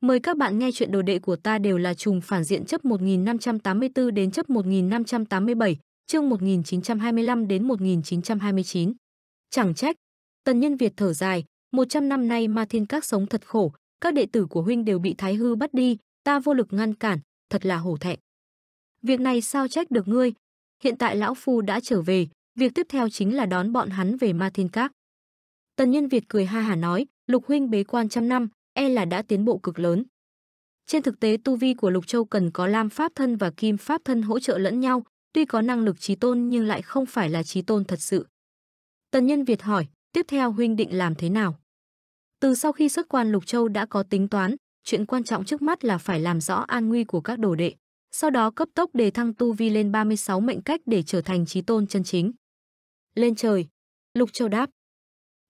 Mời các bạn nghe chuyện đồ đệ của ta đều là trùng phản diện chấp 1584 đến chấp 1587, chương 1925 đến 1929. Chẳng trách, tần nhân Việt thở dài, 100 năm nay ma thiên các sống thật khổ, các đệ tử của huynh đều bị thái hư bắt đi, ta vô lực ngăn cản, thật là hổ thẹn. Việc này sao trách được ngươi? Hiện tại lão phu đã trở về, việc tiếp theo chính là đón bọn hắn về ma thiên các. Tần nhân Việt cười ha hả nói, lục huynh bế quan trăm năm, e là đã tiến bộ cực lớn. Trên thực tế tu vi của Lục Châu cần có Lam Pháp Thân và Kim Pháp Thân hỗ trợ lẫn nhau, tuy có năng lực trí tôn nhưng lại không phải là trí tôn thật sự. Tần Nhân Việt hỏi, tiếp theo huynh định làm thế nào? Từ sau khi xuất quan Lục Châu đã có tính toán, chuyện quan trọng trước mắt là phải làm rõ an nguy của các đồ đệ, sau đó cấp tốc đề thăng tu vi lên 36 mệnh cách để trở thành trí tôn chân chính. Lên trời, Lục Châu đáp.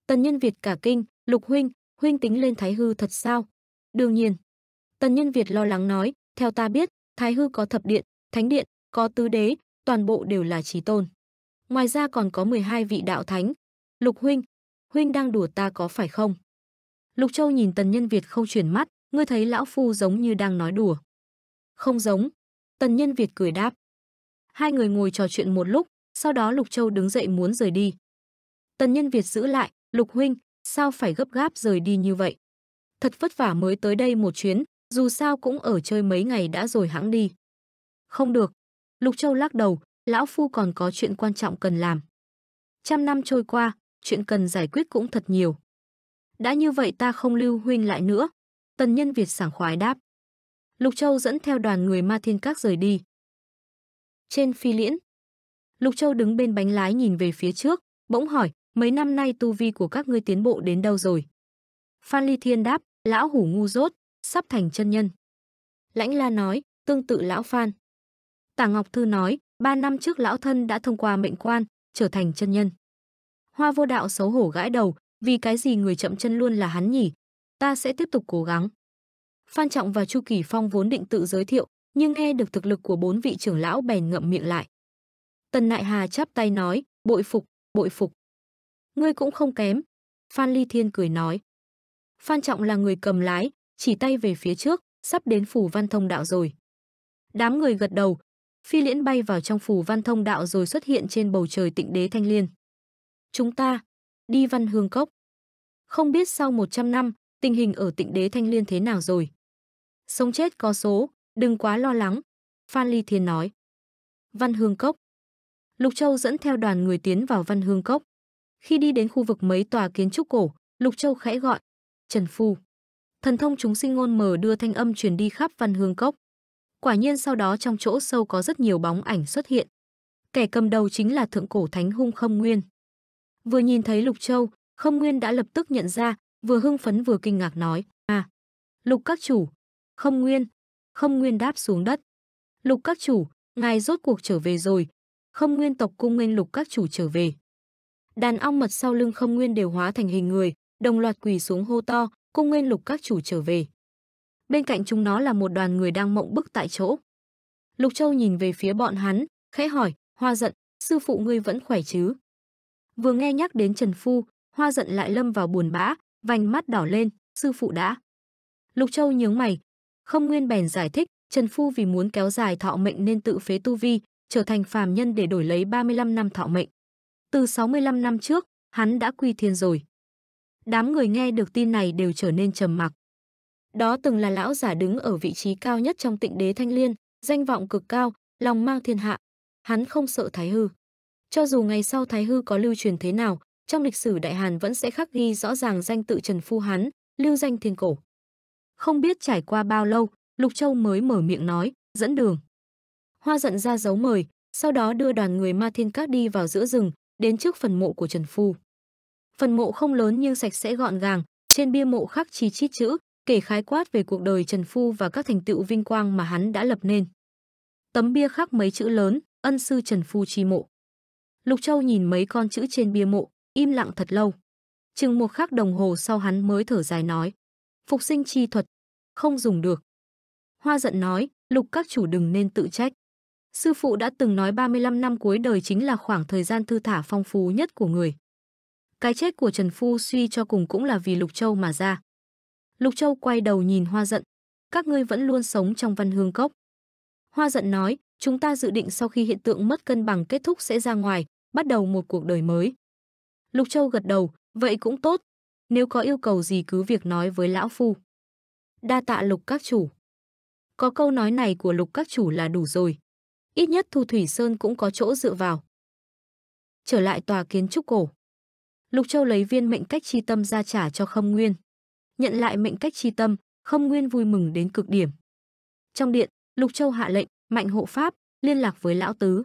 Tần Nhân Việt cả kinh, Lục huynh, huynh tính lên Thái Hư thật sao? Đương nhiên. Tần Nhân Việt lo lắng nói, theo ta biết, Thái Hư có thập điện, thánh điện, có tứ đế, toàn bộ đều là trí tôn. Ngoài ra còn có 12 vị đạo thánh. Lục huynh, huynh đang đùa ta có phải không? Lục Châu nhìn Tần Nhân Việt không chuyển mắt, ngươi thấy lão phu giống như đang nói đùa. Không giống. Tần Nhân Việt cười đáp. Hai người ngồi trò chuyện một lúc, sau đó Lục Châu đứng dậy muốn rời đi. Tần Nhân Việt giữ lại, Lục Huynh, sao phải gấp gáp rời đi như vậy. Thật vất vả mới tới đây một chuyến, dù sao cũng ở chơi mấy ngày đã rồi hãng đi. Không được. Lục Châu lắc đầu, lão phu còn có chuyện quan trọng cần làm. Trăm năm trôi qua, chuyện cần giải quyết cũng thật nhiều. Đã như vậy ta không lưu huynh lại nữa. Tần nhân Việt sảng khoái đáp. Lục Châu dẫn theo đoàn người ma thiên các rời đi. Trên phi liễn, Lục Châu đứng bên bánh lái nhìn về phía trước, bỗng hỏi, mấy năm nay tu vi của các ngươi tiến bộ đến đâu rồi? Phan Ly Thiên đáp, lão hủ ngu dốt, sắp thành chân nhân. Lãnh La nói, tương tự lão Phan. Tả Ngọc Thư nói, ba năm trước lão thân đã thông qua mệnh quan, trở thành chân nhân. Hoa vô đạo xấu hổ gãi đầu, vì cái gì người chậm chân luôn là hắn nhỉ? Ta sẽ tiếp tục cố gắng. Phan Trọng và Chu Kỳ Phong vốn định tự giới thiệu, nhưng nghe được thực lực của bốn vị trưởng lão bèn ngậm miệng lại. Tần Nại Hà chắp tay nói, bội phục, bội phục ngươi cũng không kém. Phan Ly Thiên cười nói. Phan Trọng là người cầm lái, chỉ tay về phía trước, sắp đến phủ văn thông đạo rồi. Đám người gật đầu, phi liễn bay vào trong phủ văn thông đạo rồi xuất hiện trên bầu trời tịnh đế thanh liên. Chúng ta, đi văn hương cốc. Không biết sau 100 năm, tình hình ở tịnh đế thanh liên thế nào rồi. Sống chết có số, đừng quá lo lắng, Phan Ly Thiên nói. Văn hương cốc. Lục Châu dẫn theo đoàn người tiến vào văn hương cốc. Khi đi đến khu vực mấy tòa kiến trúc cổ, Lục Châu khẽ gọi, "Trần Phu." Thần thông chúng sinh ngôn mở đưa thanh âm truyền đi khắp văn hương cốc. Quả nhiên sau đó trong chỗ sâu có rất nhiều bóng ảnh xuất hiện. Kẻ cầm đầu chính là thượng cổ thánh hung Không Nguyên. Vừa nhìn thấy Lục Châu, Không Nguyên đã lập tức nhận ra, vừa hưng phấn vừa kinh ngạc nói, "À, Lục các chủ, Không Nguyên." Không Nguyên đáp xuống đất. "Lục các chủ, ngài rốt cuộc trở về rồi." Không Nguyên tộc cung Nguyên Lục các chủ trở về đàn ong mật sau lưng không Nguyên đều hóa thành hình người, đồng loạt quỳ xuống hô to, cung Nguyên Lục các chủ trở về. Bên cạnh chúng nó là một đoàn người đang mộng bức tại chỗ. Lục Châu nhìn về phía bọn hắn, khẽ hỏi, "Hoa giận, sư phụ ngươi vẫn khỏe chứ?" Vừa nghe nhắc đến Trần Phu, Hoa giận lại lâm vào buồn bã, vành mắt đỏ lên, "Sư phụ đã?" Lục Châu nhướng mày, không Nguyên bèn giải thích, Trần Phu vì muốn kéo dài thọ mệnh nên tự phế tu vi, trở thành phàm nhân để đổi lấy 35 năm thọ mệnh. Từ 65 năm trước, hắn đã quy thiên rồi. Đám người nghe được tin này đều trở nên trầm mặc. Đó từng là lão giả đứng ở vị trí cao nhất trong tịnh đế thanh liên, danh vọng cực cao, lòng mang thiên hạ. Hắn không sợ Thái Hư. Cho dù ngày sau Thái Hư có lưu truyền thế nào, trong lịch sử Đại Hàn vẫn sẽ khắc ghi rõ ràng danh tự Trần Phu hắn, lưu danh thiên cổ. Không biết trải qua bao lâu, Lục Châu mới mở miệng nói, dẫn đường. Hoa giận ra dấu mời, sau đó đưa đoàn người ma thiên các đi vào giữa rừng, đến trước phần mộ của Trần Phu. Phần mộ không lớn nhưng sạch sẽ gọn gàng, trên bia mộ khắc chi chít chữ, kể khái quát về cuộc đời Trần Phu và các thành tựu vinh quang mà hắn đã lập nên. Tấm bia khắc mấy chữ lớn, ân sư Trần Phu chi mộ. Lục Châu nhìn mấy con chữ trên bia mộ, im lặng thật lâu. Chừng một khắc đồng hồ sau hắn mới thở dài nói. Phục sinh chi thuật, không dùng được. Hoa giận nói, lục các chủ đừng nên tự trách. Sư phụ đã từng nói 35 năm cuối đời chính là khoảng thời gian thư thả phong phú nhất của người. Cái chết của Trần Phu suy cho cùng cũng là vì Lục Châu mà ra. Lục Châu quay đầu nhìn Hoa Giận. Các ngươi vẫn luôn sống trong văn hương cốc. Hoa Giận nói, chúng ta dự định sau khi hiện tượng mất cân bằng kết thúc sẽ ra ngoài, bắt đầu một cuộc đời mới. Lục Châu gật đầu, vậy cũng tốt. Nếu có yêu cầu gì cứ việc nói với Lão Phu. Đa tạ Lục các chủ. Có câu nói này của Lục các chủ là đủ rồi ít nhất Thu Thủy Sơn cũng có chỗ dựa vào. Trở lại tòa kiến trúc cổ. Lục Châu lấy viên mệnh cách chi tâm ra trả cho Khâm Nguyên. Nhận lại mệnh cách chi tâm, Khâm Nguyên vui mừng đến cực điểm. Trong điện, Lục Châu hạ lệnh, mạnh hộ pháp, liên lạc với lão tứ.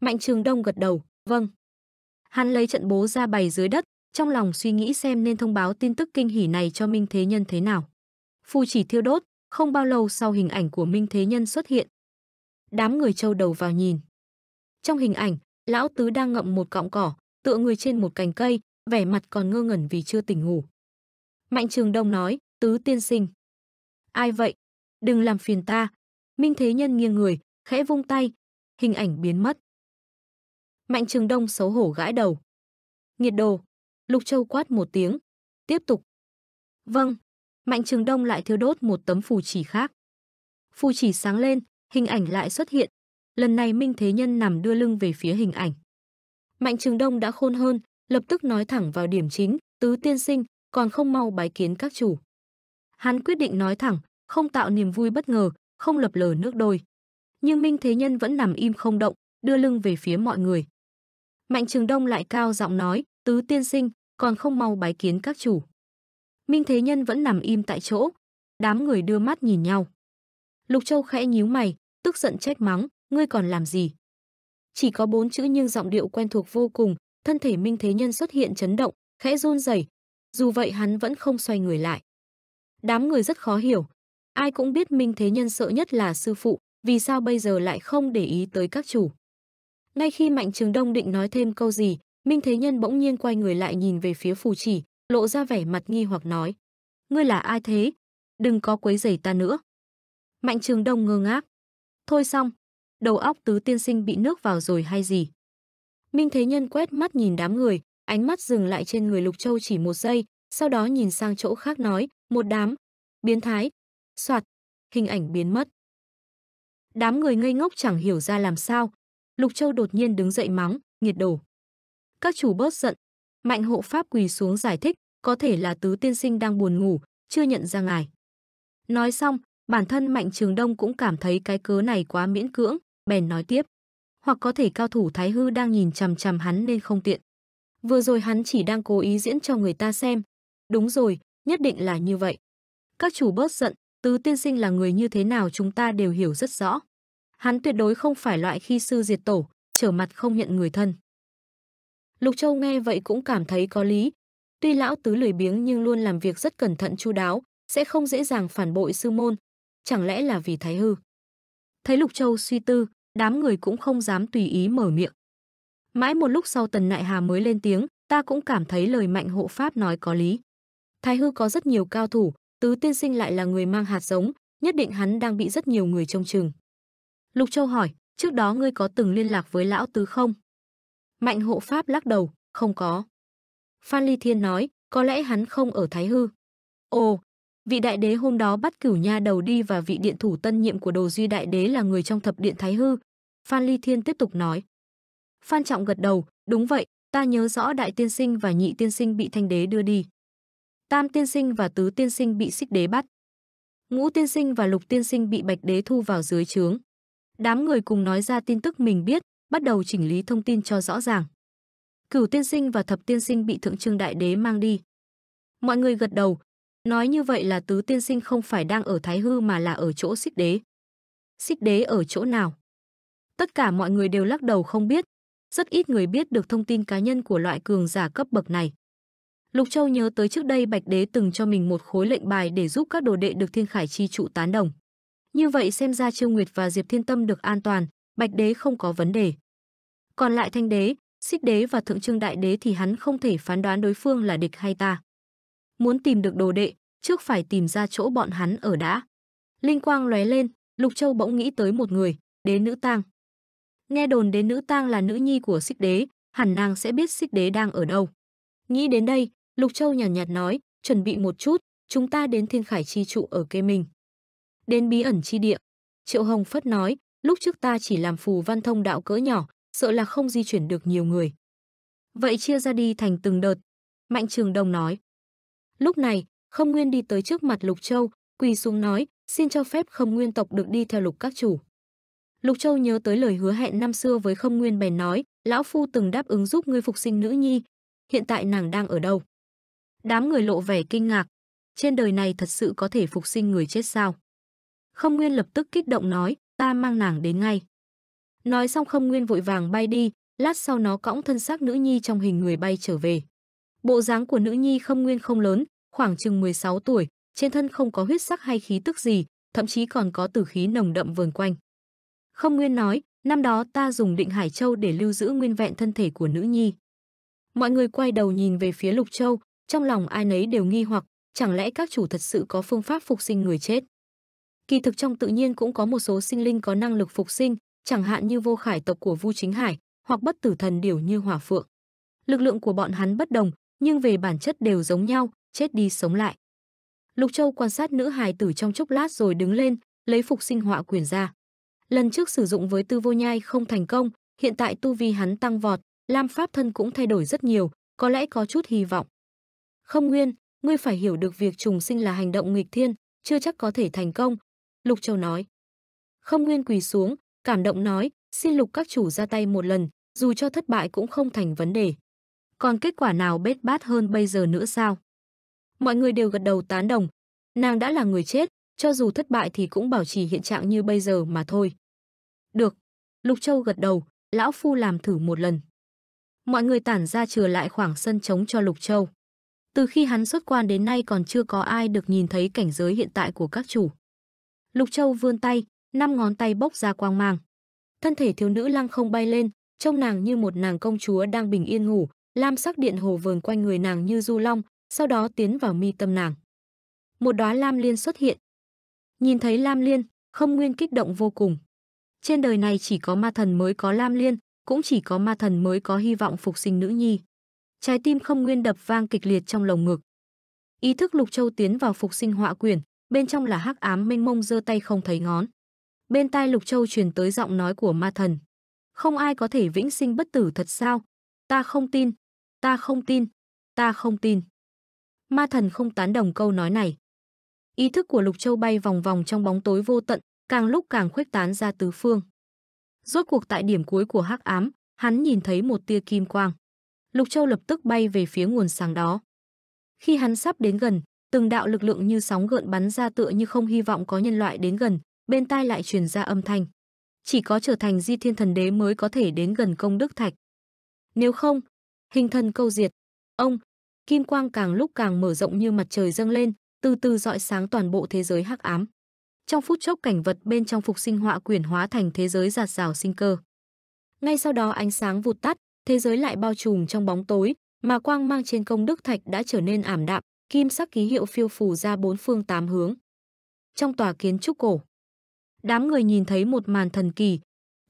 Mạnh Trường Đông gật đầu, vâng. Hắn lấy trận bố ra bày dưới đất, trong lòng suy nghĩ xem nên thông báo tin tức kinh hỉ này cho Minh Thế Nhân thế nào. Phù chỉ thiêu đốt, không bao lâu sau hình ảnh của Minh Thế Nhân xuất hiện, đám người trâu đầu vào nhìn. Trong hình ảnh, lão tứ đang ngậm một cọng cỏ, tựa người trên một cành cây, vẻ mặt còn ngơ ngẩn vì chưa tỉnh ngủ. Mạnh Trường Đông nói, tứ tiên sinh. Ai vậy? Đừng làm phiền ta. Minh Thế Nhân nghiêng người, khẽ vung tay, hình ảnh biến mất. Mạnh Trường Đông xấu hổ gãi đầu. Nghiệt đồ. Lục Châu quát một tiếng. Tiếp tục. Vâng. Mạnh Trường Đông lại thiêu đốt một tấm phù chỉ khác. Phù chỉ sáng lên, Hình ảnh lại xuất hiện. Lần này Minh Thế Nhân nằm đưa lưng về phía hình ảnh. Mạnh Trường Đông đã khôn hơn, lập tức nói thẳng vào điểm chính, tứ tiên sinh, còn không mau bái kiến các chủ. Hắn quyết định nói thẳng, không tạo niềm vui bất ngờ, không lập lờ nước đôi. Nhưng Minh Thế Nhân vẫn nằm im không động, đưa lưng về phía mọi người. Mạnh Trường Đông lại cao giọng nói, tứ tiên sinh, còn không mau bái kiến các chủ. Minh Thế Nhân vẫn nằm im tại chỗ, đám người đưa mắt nhìn nhau. Lục Châu khẽ nhíu mày, tức giận trách mắng, ngươi còn làm gì? Chỉ có bốn chữ nhưng giọng điệu quen thuộc vô cùng, thân thể Minh Thế Nhân xuất hiện chấn động, khẽ run rẩy. Dù vậy hắn vẫn không xoay người lại. Đám người rất khó hiểu, ai cũng biết Minh Thế Nhân sợ nhất là sư phụ, vì sao bây giờ lại không để ý tới các chủ. Ngay khi Mạnh Trường Đông định nói thêm câu gì, Minh Thế Nhân bỗng nhiên quay người lại nhìn về phía phù chỉ, lộ ra vẻ mặt nghi hoặc nói. Ngươi là ai thế? Đừng có quấy rầy ta nữa. Mạnh Trường Đông ngơ ngác. Thôi xong, đầu óc tứ tiên sinh bị nước vào rồi hay gì? Minh Thế Nhân quét mắt nhìn đám người, ánh mắt dừng lại trên người Lục Châu chỉ một giây, sau đó nhìn sang chỗ khác nói, một đám, biến thái, soạt, hình ảnh biến mất. Đám người ngây ngốc chẳng hiểu ra làm sao, Lục Châu đột nhiên đứng dậy mắng, nghiệt đổ. Các chủ bớt giận, mạnh hộ pháp quỳ xuống giải thích, có thể là tứ tiên sinh đang buồn ngủ, chưa nhận ra ngài. Nói xong, Bản thân Mạnh Trường Đông cũng cảm thấy cái cớ này quá miễn cưỡng, bèn nói tiếp. Hoặc có thể cao thủ Thái Hư đang nhìn chằm chằm hắn nên không tiện. Vừa rồi hắn chỉ đang cố ý diễn cho người ta xem. Đúng rồi, nhất định là như vậy. Các chủ bớt giận, tứ tiên sinh là người như thế nào chúng ta đều hiểu rất rõ. Hắn tuyệt đối không phải loại khi sư diệt tổ, trở mặt không nhận người thân. Lục Châu nghe vậy cũng cảm thấy có lý. Tuy lão tứ lười biếng nhưng luôn làm việc rất cẩn thận chu đáo, sẽ không dễ dàng phản bội sư môn, chẳng lẽ là vì thái hư? Thấy Lục Châu suy tư, đám người cũng không dám tùy ý mở miệng. Mãi một lúc sau Tần Nại Hà mới lên tiếng, ta cũng cảm thấy lời mạnh hộ pháp nói có lý. Thái hư có rất nhiều cao thủ, tứ tiên sinh lại là người mang hạt giống, nhất định hắn đang bị rất nhiều người trông chừng. Lục Châu hỏi, trước đó ngươi có từng liên lạc với lão tứ không? Mạnh hộ pháp lắc đầu, không có. Phan Ly Thiên nói, có lẽ hắn không ở Thái Hư. Ồ, Vị đại đế hôm đó bắt cửu nha đầu đi và vị điện thủ tân nhiệm của đồ duy đại đế là người trong thập điện Thái Hư. Phan Ly Thiên tiếp tục nói. Phan Trọng gật đầu, đúng vậy, ta nhớ rõ đại tiên sinh và nhị tiên sinh bị thanh đế đưa đi. Tam tiên sinh và tứ tiên sinh bị xích đế bắt. Ngũ tiên sinh và lục tiên sinh bị bạch đế thu vào dưới trướng. Đám người cùng nói ra tin tức mình biết, bắt đầu chỉnh lý thông tin cho rõ ràng. Cửu tiên sinh và thập tiên sinh bị thượng trương đại đế mang đi. Mọi người gật đầu, Nói như vậy là tứ tiên sinh không phải đang ở Thái Hư mà là ở chỗ xích đế. Xích đế ở chỗ nào? Tất cả mọi người đều lắc đầu không biết. Rất ít người biết được thông tin cá nhân của loại cường giả cấp bậc này. Lục Châu nhớ tới trước đây Bạch Đế từng cho mình một khối lệnh bài để giúp các đồ đệ được thiên khải chi trụ tán đồng. Như vậy xem ra Trương Nguyệt và Diệp Thiên Tâm được an toàn, Bạch Đế không có vấn đề. Còn lại Thanh Đế, Xích Đế và Thượng Trương Đại Đế thì hắn không thể phán đoán đối phương là địch hay ta muốn tìm được đồ đệ, trước phải tìm ra chỗ bọn hắn ở đã. Linh quang lóe lên, Lục Châu bỗng nghĩ tới một người, đế nữ tang. Nghe đồn đế nữ tang là nữ nhi của xích đế, hẳn nàng sẽ biết xích đế đang ở đâu. Nghĩ đến đây, Lục Châu nhàn nhạt, nhạt nói, chuẩn bị một chút, chúng ta đến thiên khải chi trụ ở kê mình. Đến bí ẩn chi địa, Triệu Hồng Phất nói, lúc trước ta chỉ làm phù văn thông đạo cỡ nhỏ, sợ là không di chuyển được nhiều người. Vậy chia ra đi thành từng đợt, Mạnh Trường Đông nói. Lúc này, Khâm Nguyên đi tới trước mặt Lục Châu, quỳ xuống nói, xin cho phép Khâm Nguyên tộc được đi theo Lục các chủ. Lục Châu nhớ tới lời hứa hẹn năm xưa với Khâm Nguyên bèn nói, lão phu từng đáp ứng giúp ngươi phục sinh nữ nhi, hiện tại nàng đang ở đâu? Đám người lộ vẻ kinh ngạc, trên đời này thật sự có thể phục sinh người chết sao? Khâm Nguyên lập tức kích động nói, ta mang nàng đến ngay. Nói xong Khâm Nguyên vội vàng bay đi, lát sau nó cõng thân xác nữ nhi trong hình người bay trở về. Bộ dáng của nữ nhi không nguyên không lớn, khoảng chừng 16 tuổi, trên thân không có huyết sắc hay khí tức gì, thậm chí còn có tử khí nồng đậm vờn quanh. Không Nguyên nói, năm đó ta dùng Định Hải Châu để lưu giữ nguyên vẹn thân thể của nữ nhi. Mọi người quay đầu nhìn về phía Lục Châu, trong lòng ai nấy đều nghi hoặc, chẳng lẽ các chủ thật sự có phương pháp phục sinh người chết? Kỳ thực trong tự nhiên cũng có một số sinh linh có năng lực phục sinh, chẳng hạn như vô khải tộc của Vu Chính Hải, hoặc bất tử thần điểu như Hỏa Phượng. Lực lượng của bọn hắn bất đồng, nhưng về bản chất đều giống nhau, chết đi sống lại. Lục Châu quan sát nữ hài tử trong chốc lát rồi đứng lên, lấy phục sinh họa quyền ra. Lần trước sử dụng với Tư Vô Nhai không thành công, hiện tại tu vi hắn tăng vọt, Lam pháp thân cũng thay đổi rất nhiều, có lẽ có chút hy vọng. Không Nguyên, ngươi phải hiểu được việc trùng sinh là hành động nghịch thiên, chưa chắc có thể thành công, Lục Châu nói. Không Nguyên quỳ xuống, cảm động nói, xin Lục các chủ ra tay một lần, dù cho thất bại cũng không thành vấn đề còn kết quả nào bết bát hơn bây giờ nữa sao? Mọi người đều gật đầu tán đồng. Nàng đã là người chết, cho dù thất bại thì cũng bảo trì hiện trạng như bây giờ mà thôi. Được. Lục Châu gật đầu, lão phu làm thử một lần. Mọi người tản ra chừa lại khoảng sân trống cho Lục Châu. Từ khi hắn xuất quan đến nay còn chưa có ai được nhìn thấy cảnh giới hiện tại của các chủ. Lục Châu vươn tay, năm ngón tay bốc ra quang mang. Thân thể thiếu nữ lăng không bay lên, trông nàng như một nàng công chúa đang bình yên ngủ, lam sắc điện hồ vờn quanh người nàng như du long, sau đó tiến vào mi tâm nàng. Một đóa lam liên xuất hiện. Nhìn thấy lam liên, không nguyên kích động vô cùng. Trên đời này chỉ có ma thần mới có lam liên, cũng chỉ có ma thần mới có hy vọng phục sinh nữ nhi. Trái tim không nguyên đập vang kịch liệt trong lồng ngực. Ý thức Lục Châu tiến vào phục sinh họa quyển, bên trong là hắc ám mênh mông giơ tay không thấy ngón. Bên tai Lục Châu truyền tới giọng nói của ma thần. Không ai có thể vĩnh sinh bất tử thật sao? Ta không tin, Ta không tin, ta không tin. Ma thần không tán đồng câu nói này. Ý thức của Lục Châu bay vòng vòng trong bóng tối vô tận, càng lúc càng khuếch tán ra tứ phương. Rốt cuộc tại điểm cuối của hắc ám, hắn nhìn thấy một tia kim quang. Lục Châu lập tức bay về phía nguồn sáng đó. Khi hắn sắp đến gần, từng đạo lực lượng như sóng gợn bắn ra tựa như không hy vọng có nhân loại đến gần, bên tai lại truyền ra âm thanh. Chỉ có trở thành Di Thiên Thần Đế mới có thể đến gần Công Đức Thạch. Nếu không, hình thần câu diệt. Ông, kim quang càng lúc càng mở rộng như mặt trời dâng lên, từ từ dọi sáng toàn bộ thế giới hắc ám. Trong phút chốc cảnh vật bên trong phục sinh họa quyển hóa thành thế giới giạt rào sinh cơ. Ngay sau đó ánh sáng vụt tắt, thế giới lại bao trùm trong bóng tối, mà quang mang trên công đức thạch đã trở nên ảm đạm, kim sắc ký hiệu phiêu phù ra bốn phương tám hướng. Trong tòa kiến trúc cổ, đám người nhìn thấy một màn thần kỳ,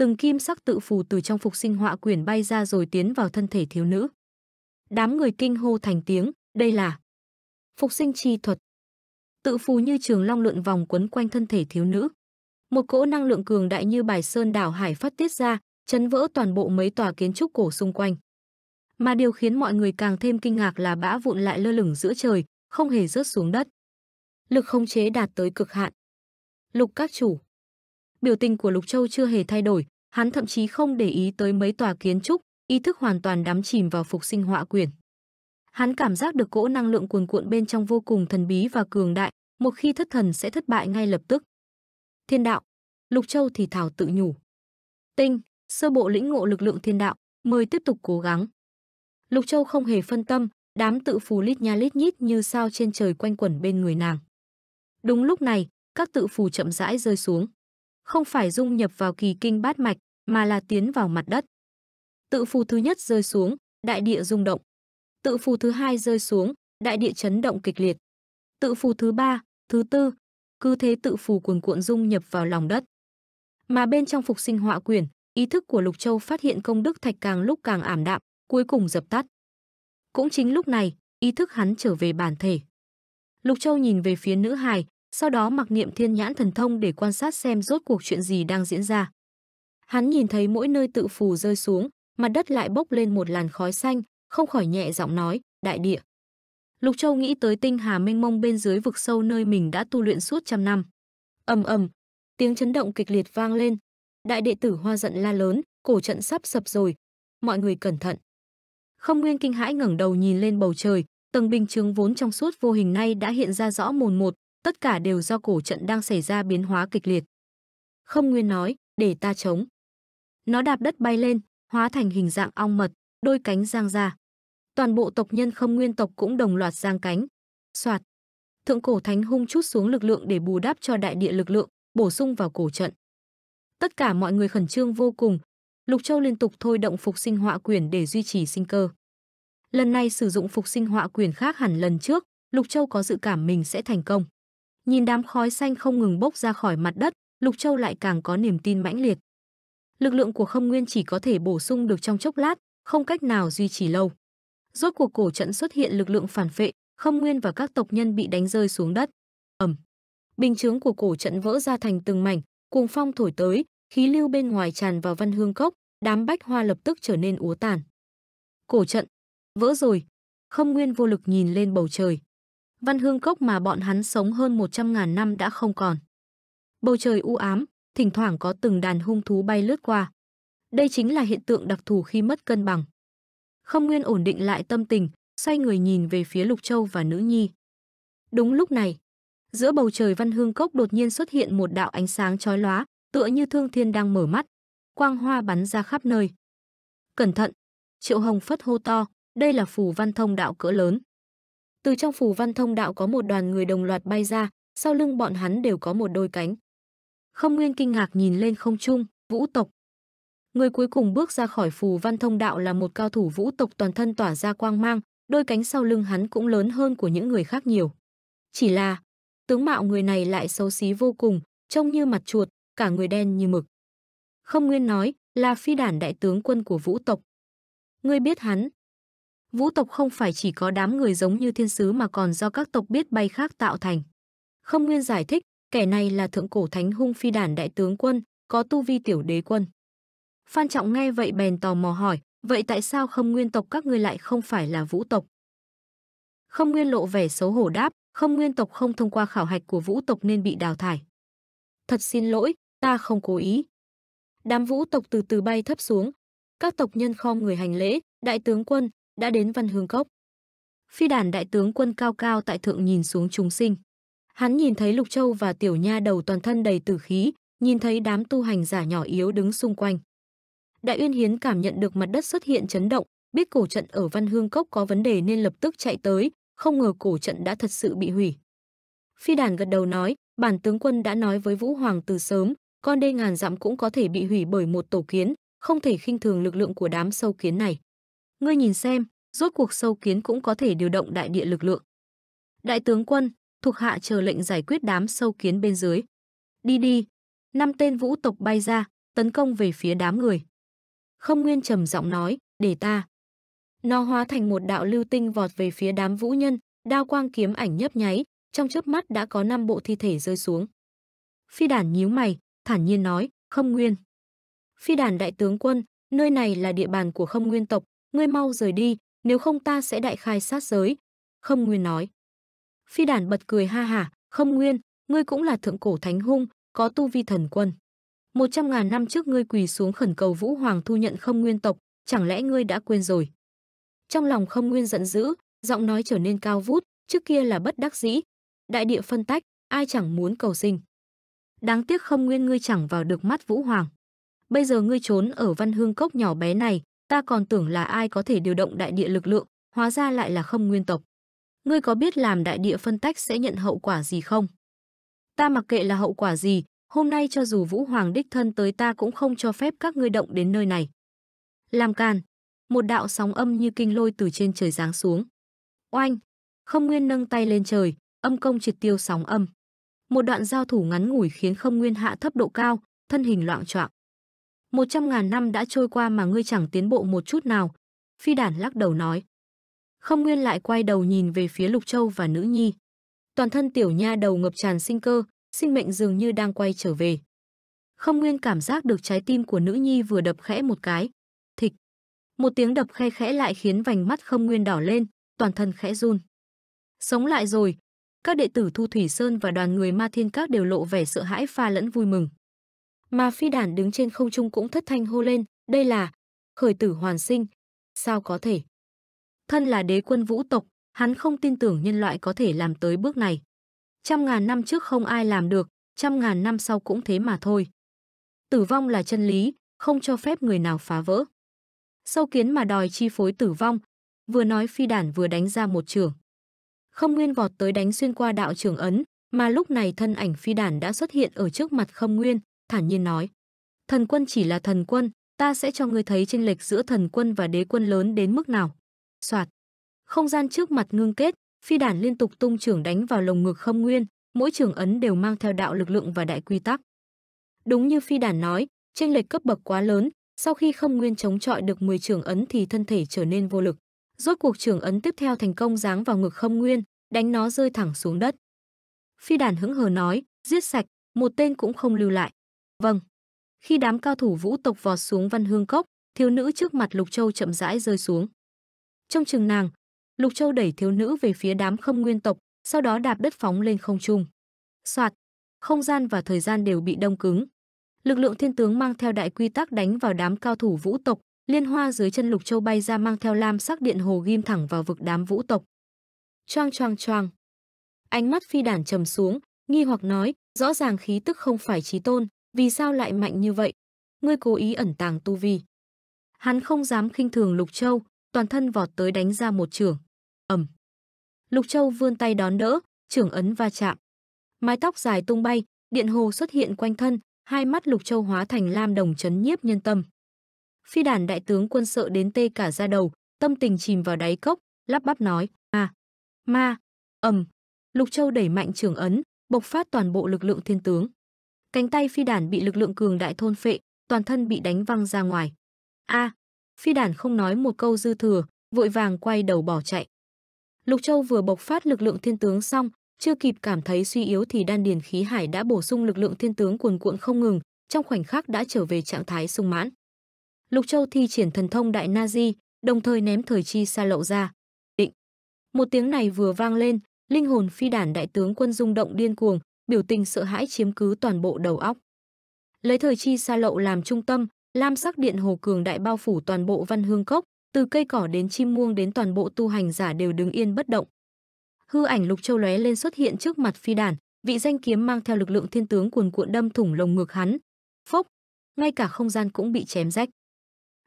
từng kim sắc tự phù từ trong phục sinh họa quyển bay ra rồi tiến vào thân thể thiếu nữ. Đám người kinh hô thành tiếng, đây là phục sinh chi thuật. Tự phù như trường long lượn vòng quấn quanh thân thể thiếu nữ. Một cỗ năng lượng cường đại như bài sơn đảo hải phát tiết ra, chấn vỡ toàn bộ mấy tòa kiến trúc cổ xung quanh. Mà điều khiến mọi người càng thêm kinh ngạc là bã vụn lại lơ lửng giữa trời, không hề rớt xuống đất. Lực không chế đạt tới cực hạn. Lục các chủ, biểu tình của Lục Châu chưa hề thay đổi, hắn thậm chí không để ý tới mấy tòa kiến trúc, ý thức hoàn toàn đắm chìm vào phục sinh họa quyển. Hắn cảm giác được cỗ năng lượng cuồn cuộn bên trong vô cùng thần bí và cường đại, một khi thất thần sẽ thất bại ngay lập tức. Thiên đạo, Lục Châu thì thảo tự nhủ. Tinh, sơ bộ lĩnh ngộ lực lượng thiên đạo, mời tiếp tục cố gắng. Lục Châu không hề phân tâm, đám tự phù lít nha lít nhít như sao trên trời quanh quẩn bên người nàng. Đúng lúc này, các tự phù chậm rãi rơi xuống không phải dung nhập vào kỳ kinh bát mạch, mà là tiến vào mặt đất. Tự phù thứ nhất rơi xuống, đại địa rung động. Tự phù thứ hai rơi xuống, đại địa chấn động kịch liệt. Tự phù thứ ba, thứ tư, cứ thế tự phù cuồn cuộn dung nhập vào lòng đất. Mà bên trong phục sinh họa quyển, ý thức của Lục Châu phát hiện công đức thạch càng lúc càng ảm đạm, cuối cùng dập tắt. Cũng chính lúc này, ý thức hắn trở về bản thể. Lục Châu nhìn về phía nữ hài, sau đó mặc niệm thiên nhãn thần thông để quan sát xem rốt cuộc chuyện gì đang diễn ra. Hắn nhìn thấy mỗi nơi tự phù rơi xuống, mặt đất lại bốc lên một làn khói xanh, không khỏi nhẹ giọng nói, đại địa. Lục Châu nghĩ tới tinh hà mênh mông bên dưới vực sâu nơi mình đã tu luyện suốt trăm năm. ầm ầm, tiếng chấn động kịch liệt vang lên. Đại đệ tử Hoa giận la lớn, cổ trận sắp sập rồi, mọi người cẩn thận. Không Nguyên kinh hãi ngẩng đầu nhìn lên bầu trời, tầng bình chướng vốn trong suốt vô hình nay đã hiện ra rõ mồn một, tất cả đều do cổ trận đang xảy ra biến hóa kịch liệt. Không Nguyên nói, để ta chống. Nó đạp đất bay lên, hóa thành hình dạng ong mật, đôi cánh giang ra. Toàn bộ tộc nhân không nguyên tộc cũng đồng loạt giang cánh. Soạt. Thượng cổ thánh hung chút xuống lực lượng để bù đắp cho đại địa lực lượng, bổ sung vào cổ trận. Tất cả mọi người khẩn trương vô cùng, Lục Châu liên tục thôi động phục sinh họa quyển để duy trì sinh cơ. Lần này sử dụng phục sinh họa quyển khác hẳn lần trước, Lục Châu có dự cảm mình sẽ thành công. Nhìn đám khói xanh không ngừng bốc ra khỏi mặt đất, Lục Châu lại càng có niềm tin mãnh liệt. Lực lượng của Khâm Nguyên chỉ có thể bổ sung được trong chốc lát, không cách nào duy trì lâu. Rốt cuộc cổ trận xuất hiện lực lượng phản phệ, Khâm Nguyên và các tộc nhân bị đánh rơi xuống đất. Ầm. Bình chướng của cổ trận vỡ ra thành từng mảnh, cuồng phong thổi tới, khí lưu bên ngoài tràn vào văn hương cốc, đám bách hoa lập tức trở nên úa tàn. Cổ trận vỡ rồi. Khâm Nguyên vô lực nhìn lên bầu trời văn hương cốc mà bọn hắn sống hơn 100.000 năm đã không còn. Bầu trời u ám, thỉnh thoảng có từng đàn hung thú bay lướt qua. Đây chính là hiện tượng đặc thù khi mất cân bằng. Không Nguyên ổn định lại tâm tình, xoay người nhìn về phía Lục Châu và Nữ Nhi. Đúng lúc này, giữa bầu trời Văn Hương Cốc đột nhiên xuất hiện một đạo ánh sáng chói lóa, tựa như thương thiên đang mở mắt, quang hoa bắn ra khắp nơi. Cẩn thận, Triệu Hồng phất hô to, đây là phù văn thông đạo cỡ lớn. Từ trong phù văn thông đạo có một đoàn người đồng loạt bay ra, sau lưng bọn hắn đều có một đôi cánh. Không Nguyên kinh ngạc nhìn lên không trung, vũ tộc. Người cuối cùng bước ra khỏi phù văn thông đạo là một cao thủ vũ tộc toàn thân tỏa ra quang mang, đôi cánh sau lưng hắn cũng lớn hơn của những người khác nhiều. Chỉ là, tướng mạo người này lại xấu xí vô cùng, trông như mặt chuột, cả người đen như mực. Không Nguyên nói, là phi đản đại tướng quân của vũ tộc. Ngươi biết hắn, vũ tộc không phải chỉ có đám người giống như thiên sứ mà còn do các tộc biết bay khác tạo thành. Không Nguyên giải thích, kẻ này là thượng cổ thánh hung phi đản đại tướng quân, có tu vi tiểu đế quân. Phan Trọng nghe vậy bèn tò mò hỏi, vậy tại sao không nguyên tộc các ngươi lại không phải là vũ tộc? Không nguyên lộ vẻ xấu hổ đáp, không nguyên tộc không thông qua khảo hạch của vũ tộc nên bị đào thải. Thật xin lỗi, ta không cố ý. Đám vũ tộc từ từ bay thấp xuống. Các tộc nhân khom người hành lễ, đại tướng quân, đã đến Văn Hương Cốc. Phi đàn đại tướng quân cao cao tại thượng nhìn xuống chúng sinh. Hắn nhìn thấy Lục Châu và Tiểu Nha đầu toàn thân đầy tử khí, nhìn thấy đám tu hành giả nhỏ yếu đứng xung quanh. Đại Uyên Hiến cảm nhận được mặt đất xuất hiện chấn động, biết cổ trận ở Văn Hương Cốc có vấn đề nên lập tức chạy tới, không ngờ cổ trận đã thật sự bị hủy. Phi đàn gật đầu nói, bản tướng quân đã nói với Vũ Hoàng từ sớm, con đê ngàn dặm cũng có thể bị hủy bởi một tổ kiến, không thể khinh thường lực lượng của đám sâu kiến này. Ngươi nhìn xem, rốt cuộc sâu kiến cũng có thể điều động đại địa lực lượng. Đại tướng quân, thuộc hạ chờ lệnh giải quyết đám sâu kiến bên dưới. Đi đi. Năm tên vũ tộc bay ra, tấn công về phía đám người. Không Nguyên trầm giọng nói, để ta. Nó hóa thành một đạo lưu tinh vọt về phía đám vũ nhân, đao quang kiếm ảnh nhấp nháy, trong chớp mắt đã có năm bộ thi thể rơi xuống. Phi đản nhíu mày, thản nhiên nói, không nguyên. Phi đản đại tướng quân, nơi này là địa bàn của không nguyên tộc, ngươi mau rời đi, nếu không ta sẽ đại khai sát giới. Không Nguyên nói. Phi đản bật cười ha hả, không Nguyên, ngươi cũng là thượng cổ thánh hung, có tu vi thần quân. Một trăm ngàn năm trước ngươi quỳ xuống khẩn cầu Vũ Hoàng thu nhận không Nguyên tộc, chẳng lẽ ngươi đã quên rồi. Trong lòng không Nguyên giận dữ, giọng nói trở nên cao vút, trước kia là bất đắc dĩ. Đại địa phân tách, ai chẳng muốn cầu sinh. Đáng tiếc không Nguyên ngươi chẳng vào được mắt Vũ Hoàng. Bây giờ ngươi trốn ở văn hương cốc nhỏ bé này, ta còn tưởng là ai có thể điều động đại địa lực lượng, hóa ra lại là không nguyên tộc. Ngươi có biết làm đại địa phân tách sẽ nhận hậu quả gì không? Ta mặc kệ là hậu quả gì, hôm nay cho dù Vũ Hoàng đích thân tới ta cũng không cho phép các ngươi động đến nơi này. Làm càn, một đạo sóng âm như kinh lôi từ trên trời giáng xuống. Oanh, không nguyên nâng tay lên trời, âm công triệt tiêu sóng âm. Một đoạn giao thủ ngắn ngủi khiến không nguyên hạ thấp độ cao, thân hình loạn choạng. Một trăm ngàn năm đã trôi qua mà ngươi chẳng tiến bộ một chút nào. Phi đản lắc đầu nói. Không nguyên lại quay đầu nhìn về phía Lục Châu và nữ nhi. Toàn thân tiểu nha đầu ngập tràn sinh cơ, sinh mệnh dường như đang quay trở về. Không nguyên cảm giác được trái tim của nữ nhi vừa đập khẽ một cái. Thịch. Một tiếng đập khe khẽ lại khiến vành mắt không nguyên đỏ lên, toàn thân khẽ run. Sống lại rồi. Các đệ tử Thu Thủy Sơn và đoàn người Ma Thiên Các đều lộ vẻ sợ hãi pha lẫn vui mừng. Mà phi đản đứng trên không trung cũng thất thanh hô lên, đây là khởi tử hoàn sinh. Sao có thể? Thân là đế quân vũ tộc, hắn không tin tưởng nhân loại có thể làm tới bước này. Trăm ngàn năm trước không ai làm được, trăm ngàn năm sau cũng thế mà thôi. Tử vong là chân lý, không cho phép người nào phá vỡ. Sâu kiến mà đòi chi phối tử vong, vừa nói phi đản vừa đánh ra một trường. Không nguyên vọt tới đánh xuyên qua đạo trường ấn, mà lúc này thân ảnh phi đản đã xuất hiện ở trước mặt không nguyên, thản nhiên nói. Thần quân chỉ là thần quân, ta sẽ cho ngươi thấy chênh lệch giữa thần quân và đế quân lớn đến mức nào. Soạt. Không gian trước mặt ngưng kết, phi đản liên tục tung trưởng đánh vào lồng ngực Khâm Nguyên, mỗi trưởng ấn đều mang theo đạo lực lượng và đại quy tắc. Đúng như phi đản nói, chênh lệch cấp bậc quá lớn, sau khi Khâm Nguyên chống chọi được 10 trưởng ấn thì thân thể trở nên vô lực. Rốt cuộc trưởng ấn tiếp theo thành công giáng vào ngực Khâm Nguyên, đánh nó rơi thẳng xuống đất. Phi đản hững hờ nói, giết sạch, một tên cũng không lưu lại. Vâng. Khi đám cao thủ vũ tộc vọt xuống văn hương cốc, thiếu nữ trước mặt Lục Châu chậm rãi rơi xuống. Trong chừng nàng, Lục Châu đẩy thiếu nữ về phía đám không nguyên tộc, sau đó đạp đất phóng lên không trung. Soạt, không gian và thời gian đều bị đông cứng. Lực lượng thiên tướng mang theo đại quy tắc đánh vào đám cao thủ vũ tộc, liên hoa dưới chân Lục Châu bay ra mang theo lam sắc điện hồ ghim thẳng vào vực đám vũ tộc. Choang choang choang. Ánh mắt phi đản trầm xuống, nghi hoặc nói, rõ ràng khí tức không phải chí tôn, vì sao lại mạnh như vậy? Ngươi cố ý ẩn tàng tu vi. Hắn không dám khinh thường Lục Châu, toàn thân vọt tới đánh ra một trường. Ầm. Lục Châu vươn tay đón đỡ, trưởng ấn va chạm. Mái tóc dài tung bay, điện hồ xuất hiện quanh thân, hai mắt Lục Châu hóa thành lam đồng chấn nhiếp nhân tâm. Phi đàn đại tướng quân sợ đến tê cả da đầu, tâm tình chìm vào đáy cốc, lắp bắp nói: ma ma, ầm." Lục Châu đẩy mạnh trường ấn, bộc phát toàn bộ lực lượng thiên tướng. Cánh tay phi đản bị lực lượng cường đại thôn phệ, toàn thân bị đánh văng ra ngoài. A! À, phi đản không nói một câu dư thừa, vội vàng quay đầu bỏ chạy. Lục Châu vừa bộc phát lực lượng thiên tướng xong, chưa kịp cảm thấy suy yếu thì đan điền khí hải đã bổ sung lực lượng thiên tướng cuồn cuộn không ngừng, trong khoảnh khắc đã trở về trạng thái sung mãn. Lục Châu thi triển thần thông đại nazi, đồng thời ném thời chi xa lậu ra. Định. Một tiếng này vừa vang lên, linh hồn phi đản đại tướng quân rung động điên cuồng, biểu tình sợ hãi chiếm cứ toàn bộ đầu óc. Lấy thời chi xa lộ làm trung tâm, lam sắc điện hồ cường đại bao phủ toàn bộ văn hương cốc, từ cây cỏ đến chim muông đến toàn bộ tu hành giả đều đứng yên bất động. Hư ảnh lục châu lóe lên xuất hiện trước mặt phi đàn, vị danh kiếm mang theo lực lượng thiên tướng cuồn cuộn đâm thủng lồng ngực hắn. Phốc, ngay cả không gian cũng bị chém rách.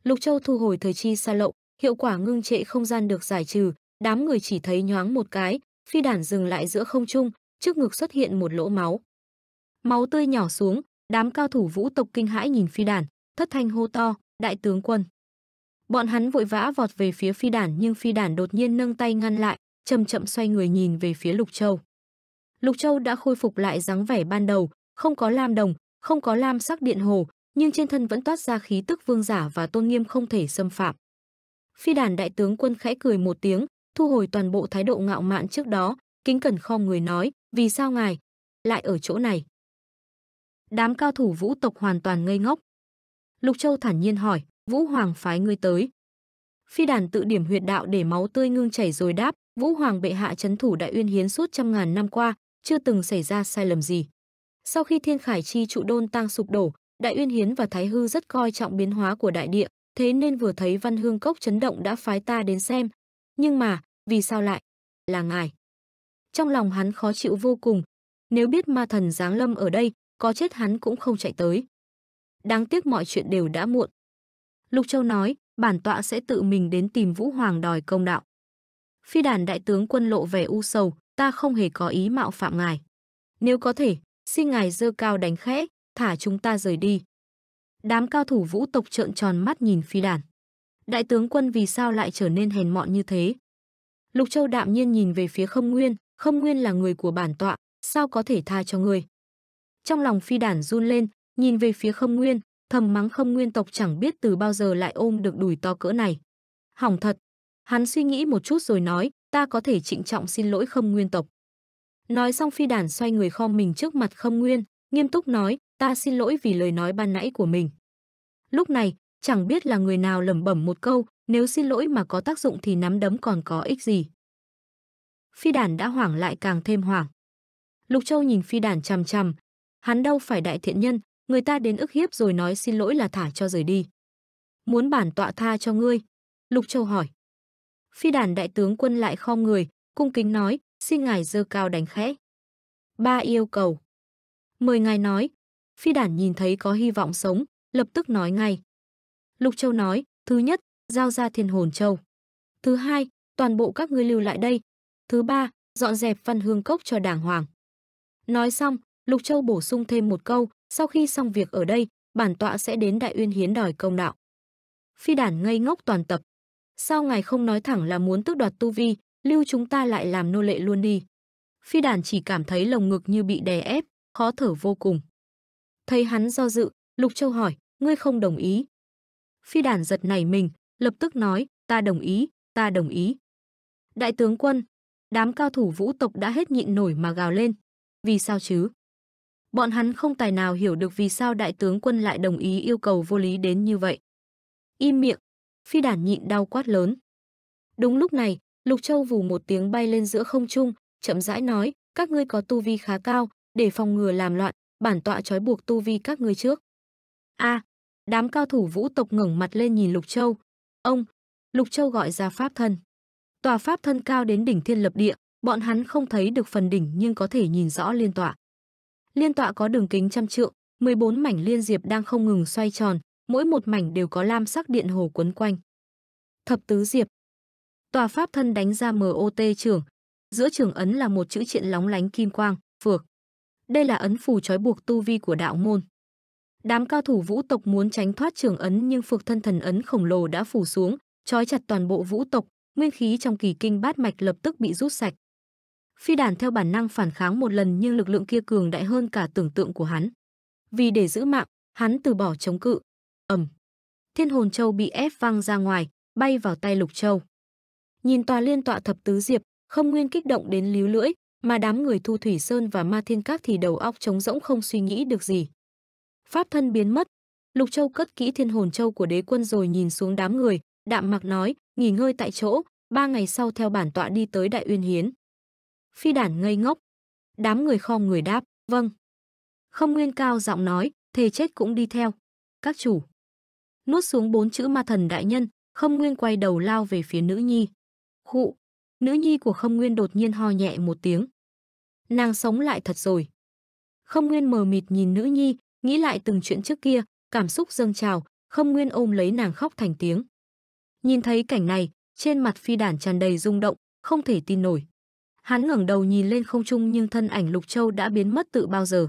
Lục châu thu hồi thời chi xa lộ hiệu quả ngưng trệ không gian được giải trừ, đám người chỉ thấy nhoáng một cái, phi đàn dừng lại giữa không trung, trước ngực xuất hiện một lỗ máu. Máu tươi nhỏ xuống, đám cao thủ vũ tộc kinh hãi nhìn phi đản, thất thanh hô to, đại tướng quân. Bọn hắn vội vã vọt về phía phi đản nhưng phi đản đột nhiên nâng tay ngăn lại, chậm chậm xoay người nhìn về phía Lục Châu. Lục Châu đã khôi phục lại dáng vẻ ban đầu, không có lam đồng, không có lam sắc điện hồ, nhưng trên thân vẫn toát ra khí tức vương giả và tôn nghiêm không thể xâm phạm. Phi đàn đại tướng quân khẽ cười một tiếng, thu hồi toàn bộ thái độ ngạo mạn trước đó, kính cẩn khom người nói, vì sao ngài lại ở chỗ này? Đám cao thủ vũ tộc hoàn toàn ngây ngốc. Lục Châu thản nhiên hỏi, Vũ Hoàng phái ngươi tới. Phi đàn tự điểm huyệt đạo để máu tươi ngưng chảy rồi đáp, Vũ Hoàng bệ hạ chấn thủ đại uyên hiến suốt trăm ngàn năm qua, chưa từng xảy ra sai lầm gì. Sau khi Thiên Khải Chi trụ đôn tăng sụp đổ, Đại Uyên Hiến và Thái Hư rất coi trọng biến hóa của đại địa, thế nên vừa thấy Văn Hương Cốc chấn động đã phái ta đến xem. Nhưng mà, vì sao lại? Là ngài. Trong lòng hắn khó chịu vô cùng. Nếu biết ma thần giáng lâm ở đây, có chết hắn cũng không chạy tới. Đáng tiếc mọi chuyện đều đã muộn. Lục Châu nói, bản tọa sẽ tự mình đến tìm Vũ Hoàng đòi công đạo. Phi đàn đại tướng quân lộ vẻ u sầu, ta không hề có ý mạo phạm ngài. Nếu có thể, xin ngài dơ cao đánh khẽ, thả chúng ta rời đi. Đám cao thủ vũ tộc trợn tròn mắt nhìn phi đàn. Đại tướng quân vì sao lại trở nên hèn mọn như thế? Lục Châu đạm nhiên nhìn về phía không nguyên, không nguyên là người của bản tọa, sao có thể tha cho người? Trong lòng phi đản run lên, nhìn về phía không nguyên, thầm mắng không nguyên tộc chẳng biết từ bao giờ lại ôm được đùi to cỡ này. Hỏng thật. Hắn suy nghĩ một chút rồi nói, ta có thể trịnh trọng xin lỗi không nguyên tộc. Nói xong phi đản xoay người kho mình trước mặt không nguyên, nghiêm túc nói, ta xin lỗi vì lời nói ban nãy của mình. Lúc này, chẳng biết là người nào lẩm bẩm một câu, nếu xin lỗi mà có tác dụng thì nắm đấm còn có ích gì phi đản đã hoảng lại càng thêm hoảng. Lục Châu nhìn phi đản chằm chằm, hắn đâu phải đại thiện nhân, người ta đến ức hiếp rồi nói xin lỗi là thả cho rời đi. Muốn bản tọa tha cho ngươi? Lục Châu hỏi. Phi đản đại tướng quân lại kho người, cung kính nói, xin ngài dơ cao đánh khẽ. Ba yêu cầu. Mời ngài nói. Phi đản nhìn thấy có hy vọng sống, lập tức nói ngay. Lục Châu nói, thứ nhất, giao ra thiên hồn châu. Thứ hai, toàn bộ các ngươi lưu lại đây, Thứ ba, dọn dẹp văn hương cốc cho đàng hoàng. Nói xong, Lục Châu bổ sung thêm một câu, sau khi xong việc ở đây, bản tọa sẽ đến Đại Uyên Hiến đòi công đạo. Phi đản ngây ngốc toàn tập. Sao ngài không nói thẳng là muốn tước đoạt tu vi, lưu chúng ta lại làm nô lệ luôn đi. Phi đản chỉ cảm thấy lồng ngực như bị đè ép, khó thở vô cùng. Thấy hắn do dự, Lục Châu hỏi, ngươi không đồng ý. Phi đản giật nảy mình, lập tức nói, ta đồng ý, ta đồng ý. Đại tướng quân, đám cao thủ vũ tộc đã hết nhịn nổi mà gào lên. Vì sao chứ? Bọn hắn không tài nào hiểu được vì sao đại tướng quân lại đồng ý yêu cầu vô lý đến như vậy. Im miệng, phi đản nhịn đau quát lớn. Đúng lúc này, Lục Châu vù một tiếng bay lên giữa không trung, chậm rãi nói, các ngươi có tu vi khá cao, để phòng ngừa làm loạn, bản tọa trói buộc tu vi các ngươi trước. A, à, đám cao thủ vũ tộc ngẩng mặt lên nhìn Lục Châu. Ông, Lục Châu gọi ra pháp thân. Tòa Pháp thân cao đến đỉnh thiên lập địa, bọn hắn không thấy được phần đỉnh nhưng có thể nhìn rõ liên tọa. Liên tọa có đường kính trăm trượng, 14 mảnh liên diệp đang không ngừng xoay tròn, mỗi một mảnh đều có lam sắc điện hồ quấn quanh. Thập tứ diệp. Tòa Pháp thân đánh ra MOT trưởng, giữa trưởng ấn là một chữ triện lóng lánh kim quang, phược. Đây là ấn phù trói buộc tu vi của đạo môn. Đám cao thủ vũ tộc muốn tránh thoát trường ấn nhưng phược thân thần ấn khổng lồ đã phủ xuống, trói chặt toàn bộ vũ tộc, nguyên khí trong kỳ kinh bát mạch lập tức bị rút sạch. Phi đàn theo bản năng phản kháng một lần nhưng lực lượng kia cường đại hơn cả tưởng tượng của hắn. Vì để giữ mạng, hắn từ bỏ chống cự. Ầm. Thiên hồn châu bị ép văng ra ngoài, bay vào tay Lục Châu. Nhìn tòa liên tọa thập tứ diệp, không nguyên kích động đến líu lưỡi, mà đám người Thu Thủy Sơn và Ma Thiên Các thì đầu óc trống rỗng không suy nghĩ được gì. Pháp thân biến mất, Lục Châu cất kỹ thiên hồn châu của đế quân rồi nhìn xuống đám người, đạm mạc nói, nghỉ ngơi tại chỗ, ba ngày sau theo bản tọa đi tới Đại Uyên Hiến. Phi đản ngây ngốc. Đám người khom người đáp, vâng. Không Nguyên cao giọng nói, thề chết cũng đi theo. Các chủ. Nuốt xuống bốn chữ ma thần đại nhân, Không Nguyên quay đầu lao về phía nữ nhi. Khụ. Nữ nhi của Không Nguyên đột nhiên ho nhẹ một tiếng. Nàng sống lại thật rồi. Không Nguyên mờ mịt nhìn nữ nhi, nghĩ lại từng chuyện trước kia, cảm xúc dâng trào, Không Nguyên ôm lấy nàng khóc thành tiếng. Nhìn thấy cảnh này, trên mặt phi đản tràn đầy rung động, không thể tin nổi. Hắn ngẩng đầu nhìn lên không trung nhưng thân ảnh Lục Châu đã biến mất từ bao giờ.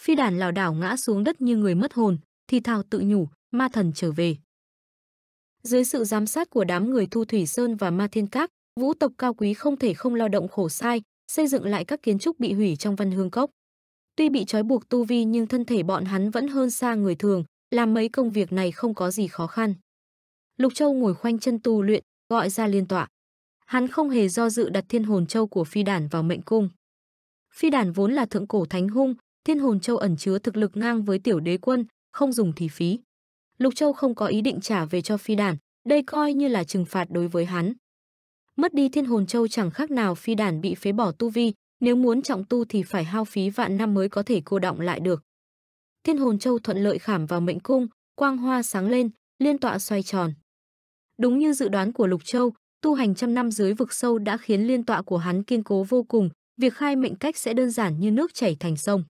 Phi đản lảo đảo ngã xuống đất như người mất hồn, thì thào tự nhủ, ma thần trở về. Dưới sự giám sát của đám người Thu Thủy Sơn và Ma Thiên Các, vũ tộc cao quý không thể không lao động khổ sai, xây dựng lại các kiến trúc bị hủy trong văn hương cốc. Tuy bị trói buộc tu vi nhưng thân thể bọn hắn vẫn hơn xa người thường, làm mấy công việc này không có gì khó khăn. Lục Châu ngồi khoanh chân tu luyện, gọi ra liên tọa. Hắn không hề do dự đặt thiên hồn châu của phi đản vào mệnh cung. Phi đản vốn là thượng cổ thánh hung, thiên hồn châu ẩn chứa thực lực ngang với tiểu đế quân, không dùng thì phí. Lục Châu không có ý định trả về cho phi đản, đây coi như là trừng phạt đối với hắn. Mất đi thiên hồn châu chẳng khác nào phi đản bị phế bỏ tu vi, nếu muốn trọng tu thì phải hao phí vạn năm mới có thể cô động lại được. Thiên hồn châu thuận lợi khảm vào mệnh cung, quang hoa sáng lên, liên tọa xoay tròn. Đúng như dự đoán của Lục Châu, tu hành trăm năm dưới vực sâu đã khiến liên tọa của hắn kiên cố vô cùng, việc khai mệnh cách sẽ đơn giản như nước chảy thành sông.